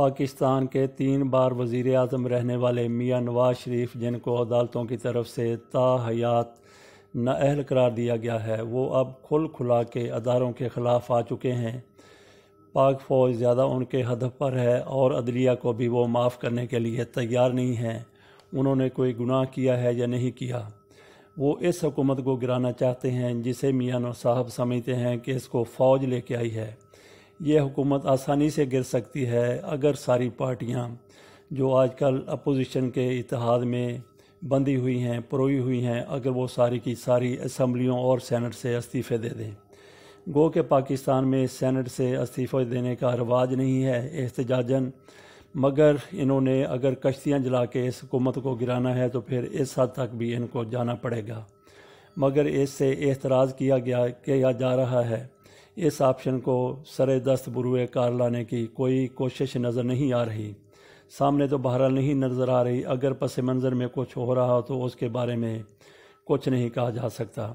पाकिस्तान के तीन बार वजीर अजम रहने वाले मियाँ नवाज शरीफ जिनको अदालतों की तरफ से ताहयात नाअहल करार दिया गया है वो अब खुल खुला के अदारों के ख़िलाफ़ आ चुके हैं पाक फ़ौज ज़्यादा उनके हदफ पर है और अदलिया को भी वो माफ़ करने के लिए तैयार नहीं है उन्होंने कोई गुनाह किया है या नहीं किया वो इस हुकूमत को गिराना चाहते हैं जिसे मियाँ साहब समझते हैं कि इसको फ़ौज लेके आई है ये हुकूमत आसानी से गिर सकती है अगर सारी पार्टियाँ जो आजकल अपोजिशन के इतिहाद में बंधी हुई हैं परोई हुई हैं अगर वो सारी की सारी असम्बलियों और सैनट से इस्तीफ़े दे दें गो के पाकिस्तान में सैनट से इस्तीफ़े देने का रवाज नहीं है एहतजाजन मगर इन्होंने अगर कश्तियाँ जला के इस हुकूमत को गिराना है तो फिर इस हद तक भी इनको जाना पड़ेगा मगर इससे एतराज़ किया गया किया जा रहा है इस ऑप्शन को सरे दस्त बुरुए कार लाने की कोई कोशिश नज़र नहीं आ रही सामने तो बहरहाल नहीं नज़र आ रही अगर पस मंज़र में कुछ हो रहा हो तो उसके बारे में कुछ नहीं कहा जा सकता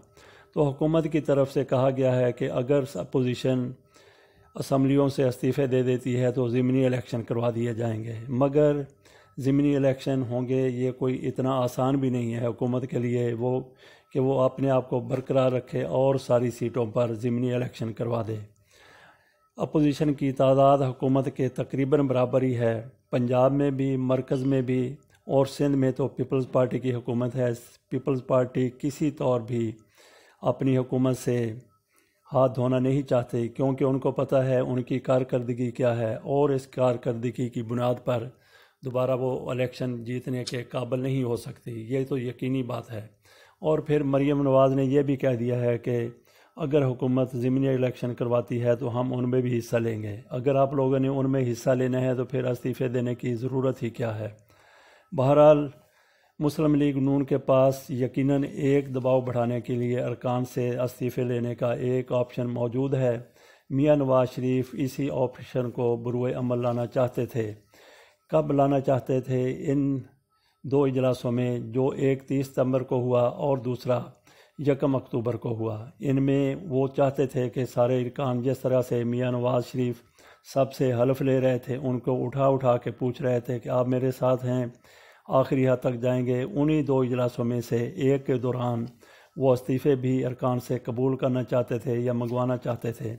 तो हुकूमत की तरफ से कहा गया है कि अगर अपोजिशन असम्बलियों से इस्तीफ़े दे देती है तो ज़मनी इलेक्शन करवा दिए जाएंगे मगर ज़मीनी इलेक्शन होंगे ये कोई इतना आसान भी नहीं है हुकूमत के लिए वो कि वो अपने आप को बरकरार रखे और सारी सीटों पर ज़मीनी इलेक्शन करवा दे अपोजिशन की तादाद हुकूमत के तकरीबन बराबर ही है पंजाब में भी मरकज़ में भी और सिंध में तो पीपल्स पार्टी की हुकूमत है पीपल्स पार्टी किसी तौर भी अपनी हुकूमत से हाथ धोना नहीं चाहते क्योंकि उनको पता है उनकी कारकर्दगी क्या है और इस कारकर्दगी की बुनियाद पर दोबारा वो इलेक्शन जीतने के काबिल नहीं हो सकती ये तो यकीनी बात है और फिर मरीम नवाज़ ने यह भी कह दिया है कि अगर हुकूमत ज़मीनी इलेक्शन करवाती है तो हम उनमें भी हिस्सा लेंगे अगर आप लोगों ने उनमें हिस्सा लेना है तो फिर इस्तीफ़े देने की ज़रूरत ही क्या है बहरहाल मुस्लिम लीग नून के पास यकीनन एक दबाव बढ़ाने के लिए अरकान से इस्तीफ़े लेने का एक ऑप्शन मौजूद है मियाँ नवाज शरीफ इसी ऑप्शन को बुरुए अमल लाना चाहते थे कब लाना चाहते थे इन दो इजलासों में जो एक तीस सितंबर को हुआ और दूसरा यकम अक्टूबर को हुआ इनमें वो चाहते थे कि सारे इरकान जिस तरह से मियाँ नवाज शरीफ सब से हलफ ले रहे थे उनको उठा उठा के पूछ रहे थे कि आप मेरे साथ हैं आखिरी हद तक जाएंगे उन्हीं दो इजलासों में से एक के दौरान वो इस्तीफ़े भी अरकान से कबूल करना चाहते थे या मंगवाना चाहते थे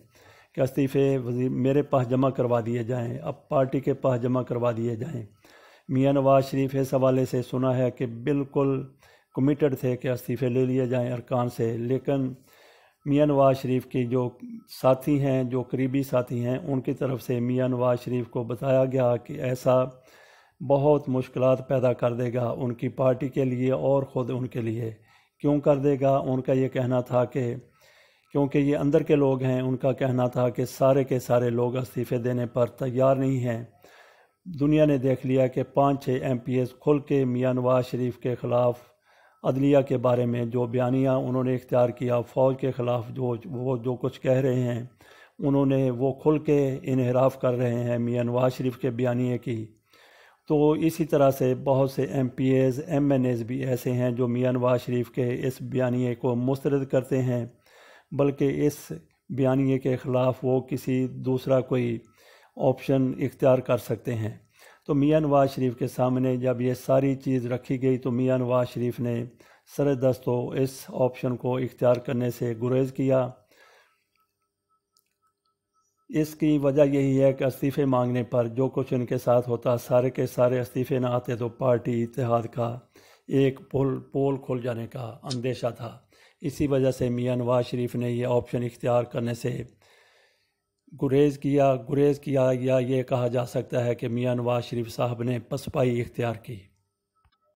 कि इस्तीफ़े वजी मेरे पास जमा करवा दिए जाएँ अब पार्टी के पास जमा करवा दिए जाएँ मियाँ नवाज शरीफ इस हवाले से सुना है कि बिल्कुल कमिटेड थे कि इस्तीफ़े ले लिए जाएँ अरकान से लेकिन मियाँ नवाज शरीफ के जो साथी हैं जो करीबी साथी हैं उनकी तरफ से मियाँ नवाज शरीफ को बताया गया कि ऐसा बहुत मुश्किल पैदा कर देगा उनकी पार्टी के लिए और ख़ुद उनके लिए क्यों कर देगा उनका ये कहना था कि क्योंकि ये अंदर के लोग हैं उनका कहना था कि सारे के सारे लोग इस्तीफ़े देने पर तैयार नहीं हैं दुनिया ने देख लिया कि पाँच छः एम पी एस खुल के मियाँ नवाज शरीफ के ख़िलाफ़ अदलिया के बारे में जो बयानियाँ उन्होंने इख्तियार किया फ़ौज के ख़िलाफ़ जो वो जो कुछ कह रहे हैं उन्होंने वो खुल के इनहराफ कर रहे हैं मियाँ नवाज शरीफ के बयानिए की तो इसी तरह से बहुत से MPAs MNAs भी ऐसे हैं जो मियाँ नवाज शरीफ के इस बयानिए को मुस्रद करते हैं बल्कि इस बयानी के ख़िलाफ़ वो किसी दूसरा कोई ऑप्शन इख्तियार कर सकते हैं तो मियाँ नवाज शरीफ के सामने जब ये सारी चीज़ रखी गई तो मियाँ नवाज शरीफ ने सर दस्तों तो इस ऑप्शन को इख्तियार करने से गुरेज किया इसकी वजह यही है कि इस्तीफ़े मांगने पर जो कुछ उनके साथ होता सारे के सारे इस्तीफ़े ना आते तो पार्टी इतिहाद का एक पोल पोल खुल जाने का अंदेशा था इसी वजह से मियाँ नवाज शरीफ ने यह ऑप्शन इख्तियार करने से गुरेज़ किया गुरेज़ किया या ये कहा जा सकता है कि मियाँ नवाज शरीफ साहब ने पसपाई इख्तियार की